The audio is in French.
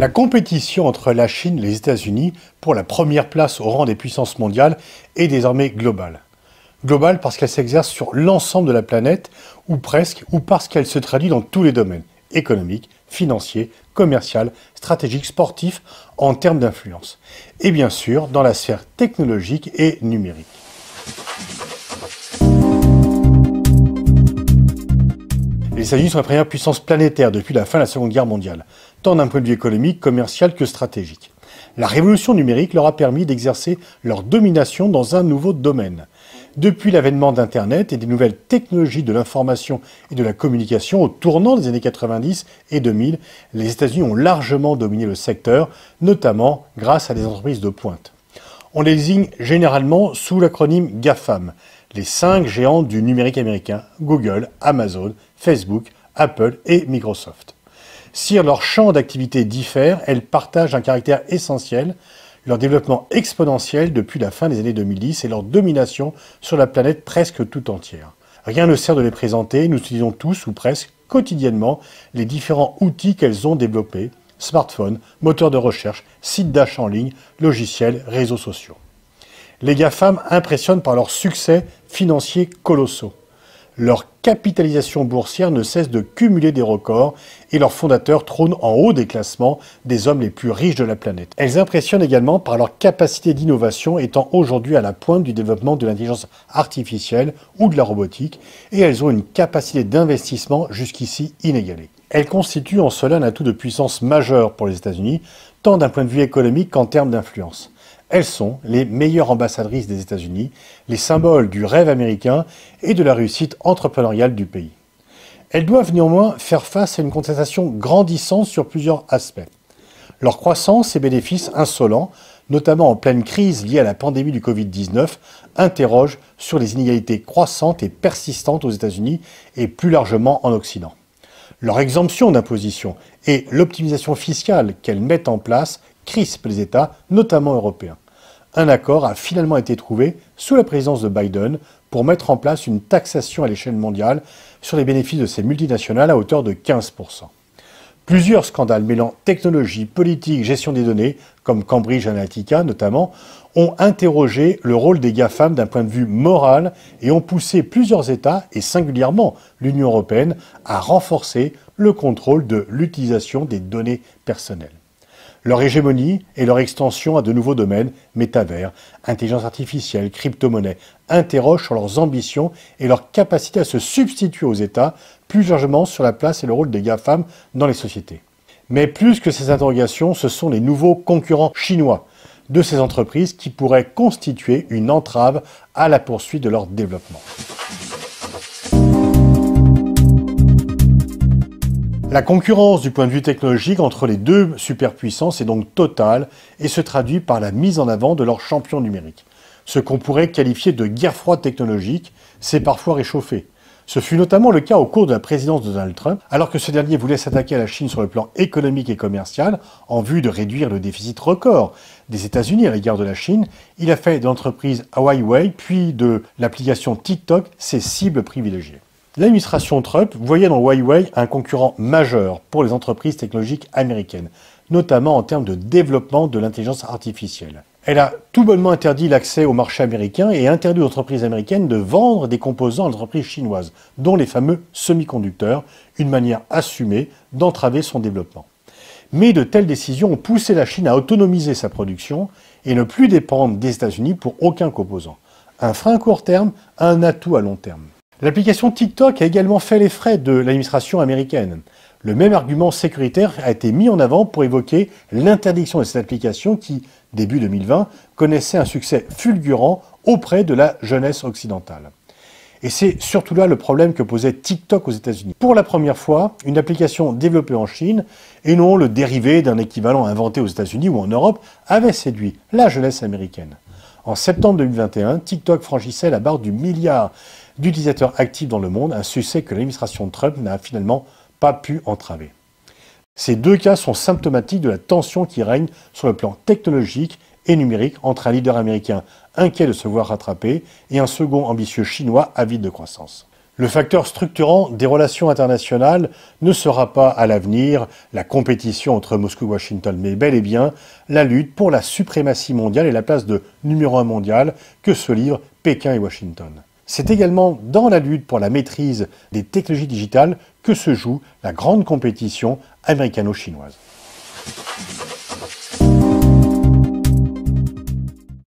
La compétition entre la Chine et les États-Unis pour la première place au rang des puissances mondiales est désormais globale. Globale parce qu'elle s'exerce sur l'ensemble de la planète, ou presque, ou parce qu'elle se traduit dans tous les domaines, économique, financier, commercial, stratégique, sportif, en termes d'influence. Et bien sûr, dans la sphère technologique et numérique. Les États-Unis sont la première puissance planétaire depuis la fin de la Seconde Guerre mondiale, tant d'un point de vue économique, commercial que stratégique. La révolution numérique leur a permis d'exercer leur domination dans un nouveau domaine. Depuis l'avènement d'Internet et des nouvelles technologies de l'information et de la communication au tournant des années 90 et 2000, les États-Unis ont largement dominé le secteur, notamment grâce à des entreprises de pointe. On les désigne généralement sous l'acronyme GAFAM, les cinq géants du numérique américain, Google, Amazon, Facebook, Apple et Microsoft. Si leur champ d'activité diffère, elles partagent un caractère essentiel, leur développement exponentiel depuis la fin des années 2010 et leur domination sur la planète presque tout entière. Rien ne sert de les présenter, nous utilisons tous ou presque quotidiennement les différents outils qu'elles ont développés, smartphones, moteurs de recherche, sites d'achat en ligne, logiciels, réseaux sociaux les GAFAM impressionnent par leurs succès financiers colossaux. Leur capitalisation boursière ne cesse de cumuler des records et leurs fondateurs trônent en haut des classements des hommes les plus riches de la planète. Elles impressionnent également par leur capacité d'innovation étant aujourd'hui à la pointe du développement de l'intelligence artificielle ou de la robotique et elles ont une capacité d'investissement jusqu'ici inégalée. Elles constituent en cela un atout de puissance majeur pour les États-Unis, tant d'un point de vue économique qu'en termes d'influence. Elles sont les meilleures ambassadrices des États-Unis, les symboles du rêve américain et de la réussite entrepreneuriale du pays. Elles doivent néanmoins faire face à une contestation grandissante sur plusieurs aspects. Leur croissance et bénéfices insolents, notamment en pleine crise liée à la pandémie du Covid-19, interrogent sur les inégalités croissantes et persistantes aux États-Unis et plus largement en Occident. Leur exemption d'imposition et l'optimisation fiscale qu'elles mettent en place crispent les États, notamment européens un accord a finalement été trouvé sous la présidence de Biden pour mettre en place une taxation à l'échelle mondiale sur les bénéfices de ces multinationales à hauteur de 15%. Plusieurs scandales mêlant technologie, politique, gestion des données, comme Cambridge Analytica notamment, ont interrogé le rôle des GAFAM d'un point de vue moral et ont poussé plusieurs États, et singulièrement l'Union européenne, à renforcer le contrôle de l'utilisation des données personnelles leur hégémonie et leur extension à de nouveaux domaines, métavers, intelligence artificielle, crypto-monnaie, interrogent sur leurs ambitions et leur capacité à se substituer aux États, plus largement sur la place et le rôle des GAFAM dans les sociétés. Mais plus que ces interrogations, ce sont les nouveaux concurrents chinois de ces entreprises qui pourraient constituer une entrave à la poursuite de leur développement. La concurrence du point de vue technologique entre les deux superpuissances est donc totale et se traduit par la mise en avant de leurs champions numériques. Ce qu'on pourrait qualifier de guerre froide technologique s'est parfois réchauffé. Ce fut notamment le cas au cours de la présidence de Donald Trump, alors que ce dernier voulait s'attaquer à la Chine sur le plan économique et commercial en vue de réduire le déficit record des États-Unis à l'égard de la Chine. Il a fait de l'entreprise Huawei puis de l'application TikTok ses cibles privilégiées. L'administration Trump voyait dans Huawei un concurrent majeur pour les entreprises technologiques américaines, notamment en termes de développement de l'intelligence artificielle. Elle a tout bonnement interdit l'accès au marché américain et interdit aux entreprises américaines de vendre des composants à l'entreprise chinoise, dont les fameux semi-conducteurs, une manière assumée d'entraver son développement. Mais de telles décisions ont poussé la Chine à autonomiser sa production et ne plus dépendre des États-Unis pour aucun composant. Un frein à court terme, un atout à long terme. L'application TikTok a également fait les frais de l'administration américaine. Le même argument sécuritaire a été mis en avant pour évoquer l'interdiction de cette application qui, début 2020, connaissait un succès fulgurant auprès de la jeunesse occidentale. Et c'est surtout là le problème que posait TikTok aux États-Unis. Pour la première fois, une application développée en Chine, et non le dérivé d'un équivalent inventé aux États-Unis ou en Europe, avait séduit la jeunesse américaine. En septembre 2021, TikTok franchissait la barre du milliard d'utilisateurs actifs dans le monde, un succès que l'administration Trump n'a finalement pas pu entraver. Ces deux cas sont symptomatiques de la tension qui règne sur le plan technologique et numérique entre un leader américain inquiet de se voir rattraper et un second ambitieux chinois avide de croissance. Le facteur structurant des relations internationales ne sera pas à l'avenir la compétition entre Moscou et Washington, mais bel et bien la lutte pour la suprématie mondiale et la place de numéro un mondial que se livrent Pékin et Washington. C'est également dans la lutte pour la maîtrise des technologies digitales que se joue la grande compétition américano-chinoise.